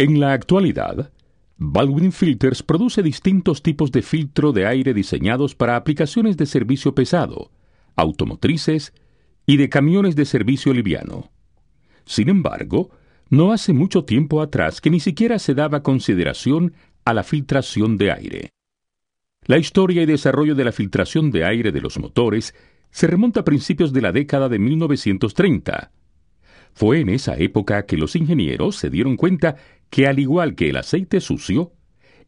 En la actualidad, Baldwin Filters produce distintos tipos de filtro de aire diseñados para aplicaciones de servicio pesado, automotrices y de camiones de servicio liviano. Sin embargo, no hace mucho tiempo atrás que ni siquiera se daba consideración a la filtración de aire. La historia y desarrollo de la filtración de aire de los motores se remonta a principios de la década de 1930. Fue en esa época que los ingenieros se dieron cuenta que al igual que el aceite sucio,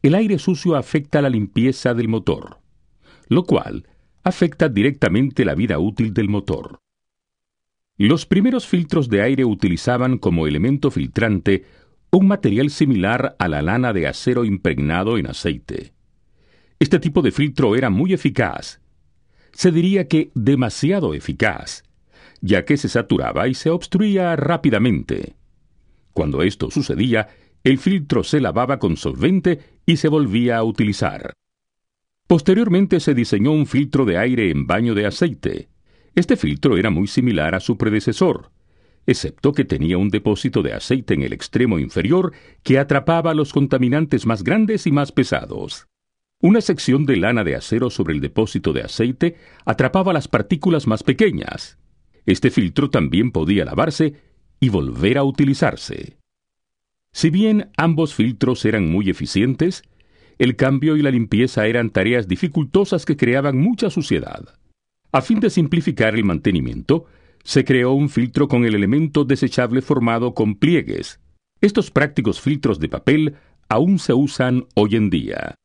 el aire sucio afecta la limpieza del motor, lo cual afecta directamente la vida útil del motor. Los primeros filtros de aire utilizaban como elemento filtrante un material similar a la lana de acero impregnado en aceite. Este tipo de filtro era muy eficaz, se diría que demasiado eficaz, ya que se saturaba y se obstruía rápidamente. Cuando esto sucedía, el filtro se lavaba con solvente y se volvía a utilizar. Posteriormente se diseñó un filtro de aire en baño de aceite. Este filtro era muy similar a su predecesor, excepto que tenía un depósito de aceite en el extremo inferior que atrapaba los contaminantes más grandes y más pesados. Una sección de lana de acero sobre el depósito de aceite atrapaba las partículas más pequeñas. Este filtro también podía lavarse y volver a utilizarse. Si bien ambos filtros eran muy eficientes, el cambio y la limpieza eran tareas dificultosas que creaban mucha suciedad. A fin de simplificar el mantenimiento, se creó un filtro con el elemento desechable formado con pliegues. Estos prácticos filtros de papel aún se usan hoy en día.